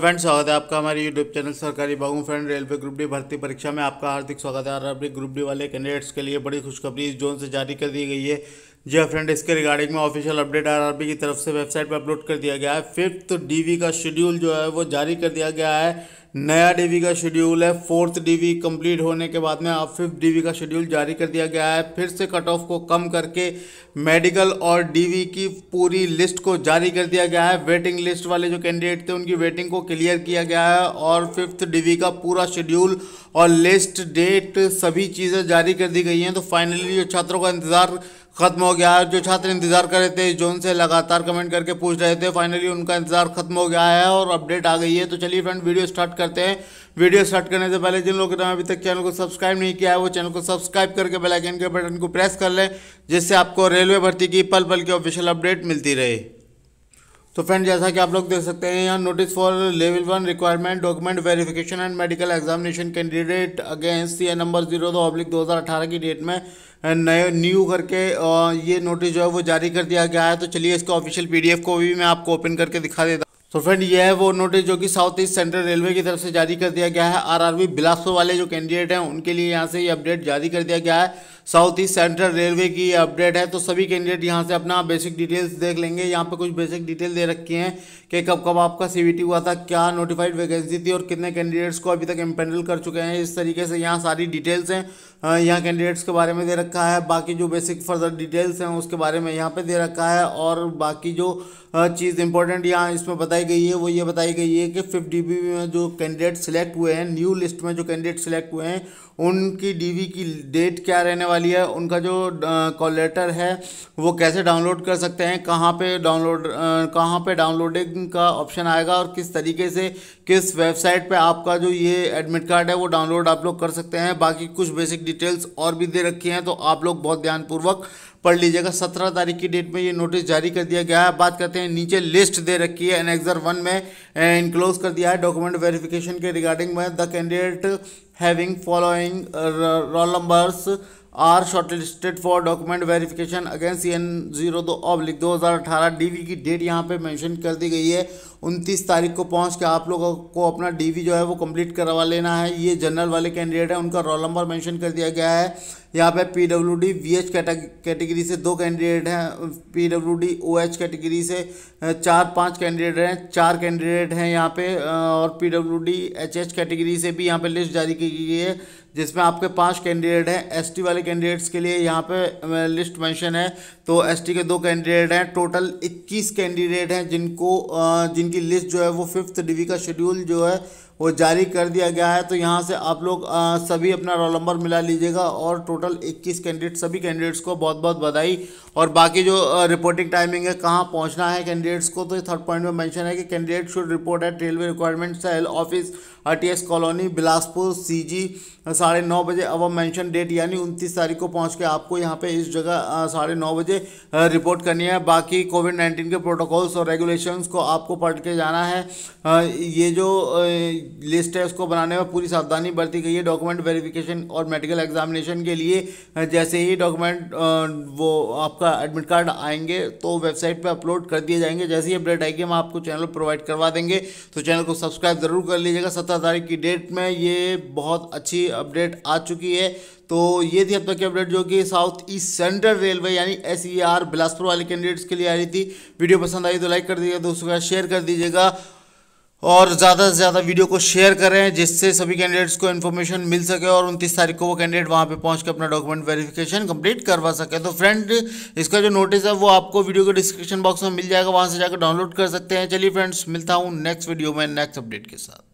friend स्वागत है आपका हमारे यूट्यूब चैनल सरकारी बाबू फ्रेंड रेलवे ग्रुप डी भर्ती परीक्षा में आपका हार्दिक स्वागत है और ग्रुप डी वाले कैंडिडेट्स के लिए बड़ी खुशखबरी इस जोन से जारी कर दी गई है जी हाँ फ्रेंड इसके रिगार्डिंग में ऑफिशियल अपडेट आरआरबी की तरफ से वेबसाइट पर अपलोड कर दिया गया है फिफ्थ डीवी का शेड्यूल जो है वो जारी कर दिया गया है नया डीवी का शेड्यूल है फोर्थ डीवी कंप्लीट होने के बाद में आप फिफ्थ डीवी का शेड्यूल जारी कर दिया गया है फिर से कट ऑफ को कम करके मेडिकल और डीवी की पूरी लिस्ट को जारी कर दिया गया है वेटिंग लिस्ट वाले जो कैंडिडेट थे उनकी वेटिंग को क्लियर किया गया है और फिफ्थ डीवी का पूरा शेड्यूल और लिस्ट डेट सभी चीज़ें जारी कर दी गई हैं तो फाइनली जो छात्रों का इंतज़ार खत्म हो गया है जो छात्र इंतजार कर रहे थे जोन से लगातार कमेंट करके पूछ रहे थे फाइनली उनका इंतजार खत्म हो गया है और अपडेट आ गई है तो चलिए फ्रेंड वीडियो स्टार्ट करते हैं वीडियो स्टार्ट करने से पहले जिन लोगों ने अभी तक चैनल को सब्सक्राइब नहीं किया है वो चैनल को सब्सक्राइब करके बेलाइकन के बटन को प्रेस कर लें जिससे आपको रेलवे भर्ती की पल पल की ऑफिशियल अपडेट मिलती रहे तो फ्रेंड जैसा कि आप लोग देख सकते हैं यहाँ notice for level one requirement document verification and medical examination candidate against ये नंबर जीरो दो पब्लिक दो हज़ार अठारह की डेट में नए न्यू करके ये नोटिस जो है वो जारी कर दिया गया है तो चलिए इसका ऑफिशियल पीडीएफ को भी मैं आपको ओपन करके दिखा देता तो फ्रेंड यह है वो नोटिस जो कि साउथ ईस्ट सेंट्रल रेलवे की तरफ से जारी कर दिया गया है आरआरबी बिलासपुर वाले जो कैंडिडेट हैं उनके लिए यहाँ से ये यह अपडेट जारी कर दिया गया है साउथ ईस्ट सेंट्रल रेलवे की ये अपडेट है तो सभी कैंडिडेट यहाँ से अपना बेसिक डिटेल्स देख लेंगे यहाँ पे कुछ बेसिक डिटेल दे रखी हैं कि कब कब आपका सी हुआ था क्या नोटिफाइड वैकेंसी थी और कितने कैंडिडेट्स को अभी तक एम्पेंडल कर चुके हैं इस तरीके से यहाँ सारी डिटेल्स हैं यहाँ कैंडिडेट्स के बारे में दे रखा है बाकी जो बेसिक फर्दर डिटेल्स हैं उसके बारे में यहाँ पर दे रखा है और बाकी जो चीज़ इंपॉर्टेंट यहाँ इसमें बताई बताई गई है वो ये बताई गई है कि फिफ्थ डीवी में जो कैंडिडेट सिलेक्ट हुए हैं न्यू लिस्ट में जो कैंडिडेट सिलेक्ट हुए हैं उनकी डीवी की डेट क्या रहने वाली है उनका जो कॉल लेटर है वो कैसे डाउनलोड कर सकते हैं कहाँ पे डाउनलोड कहाँ पे डाउनलोडिंग का ऑप्शन आएगा और किस तरीके से किस वेबसाइट पे आपका जो ये एडमिट कार्ड है वो डाउनलोड आप लोग कर सकते हैं बाकी कुछ बेसिक डिटेल्स और भी दे रखी हैं तो आप लोग बहुत ध्यानपूर्वक पढ़ लीजिएगा सत्रह तारीख की डेट में ये नोटिस जारी कर दिया गया है बात करते हैं नीचे लिस्ट दे रखी है एनेक्सर वन में इनक्लोज कर दिया है डॉक्यूमेंट वेरिफिकेशन के रिगार्डिंग में the candidate having following roll numbers are shortlisted for document verification against C N zero दो लिख दो हज़ार अठारह डी की डेट यहाँ पे मेंशन कर दी गई है उनतीस तारीख को पहुंच के आप लोगों को अपना डीवी जो है वो कंप्लीट करवा लेना है ये जनरल वाले कैंडिडेट हैं उनका रोल नंबर मेंशन कर दिया गया है यहाँ पे P W D V H category से दो कैंडिडेट हैं P W D O H category से चार पांच कैंडिडेट हैं चार कैंडिडेट हैं यहाँ पे और P W D H H category से भी यहाँ पर लिस्ट जारी की गई है जिसमें आपके पाँच कैंडिडेट हैं एस वाले कैंडिडेट्स के लिए यहाँ पर लिस्ट मैंशन है तो एस के दो कैंडिडेट हैं टोटल इक्कीस कैंडिडेट हैं जिनको जिन की लिस्ट जो है वो फिफ्थ डिवी का शेड्यूल जो है वो जारी कर दिया गया है तो यहाँ से आप लोग सभी अपना रोल नंबर मिला लीजिएगा और टोटल 21 कैंडिडेट सभी कैंडिडेट्स को बहुत बहुत बधाई और बाकी जो रिपोर्टिंग टाइमिंग है कहाँ पहुँचना है कैंडिडेट्स को तो थर्ड पॉइंट में मेंशन है कि candidate should report at railway requirement cell office S colony Bilaspur ji साढ़े नौ बजे अब मैंशन डेट यानी उनतीस तारीख को पहुँच के आपको यहाँ पे इस जगह साढ़े नौ बजे रिपोर्ट करनी है बाकी कोविड नाइन्टीन के प्रोटोकॉल्स और रेगुलेशंस को आपको पढ़ के जाना है ये जो लिस्ट है उसको बनाने में पूरी सावधानी बरती गई है डॉक्यूमेंट वेरिफिकेशन और मेडिकल एग्जामिनेशन के लिए जैसे ही डॉक्यूमेंट वो आपका एडमिट कार्ड आएंगे तो वेबसाइट पे अपलोड कर दिए जाएंगे जैसे ही अपडेट आएगी हम आपको चैनल प्रोवाइड करवा देंगे तो चैनल को सब्सक्राइब ज़रूर कर लीजिएगा सत्रह तारीख की डेट में ये बहुत अच्छी अपडेट आ चुकी है तो ये थी अब तक की अपडेट जो कि साउथ ईस्ट सेंट्रल रेलवे यानी एस बिलासपुर वाले कैंडिडेट्स के लिए आ रही थी वीडियो पसंद आई तो लाइक कर दीजिएगा दोस्तों का शेयर कर दीजिएगा और ज़्यादा से ज़्यादा वीडियो को शेयर करें जिससे सभी कैंडिडेट्स को इन्फॉर्मेशन मिल सके और उनतीस तारीख को वो कैंडिडेट वहाँ पे पहुँच के अपना डॉक्यूमेंट वेरिफिकेशन कंप्लीट करवा सके तो फ्रेंड इसका जो नोटिस है वो आपको वीडियो के डिस्क्रिप्शन बॉक्स में मिल जाएगा वहाँ से जाकर डाउनलोड कर सकते हैं चलिए फ्रेंड्स मिलता हूँ नेक्स्ट वीडियो में नेक्स्ट अपडेट के साथ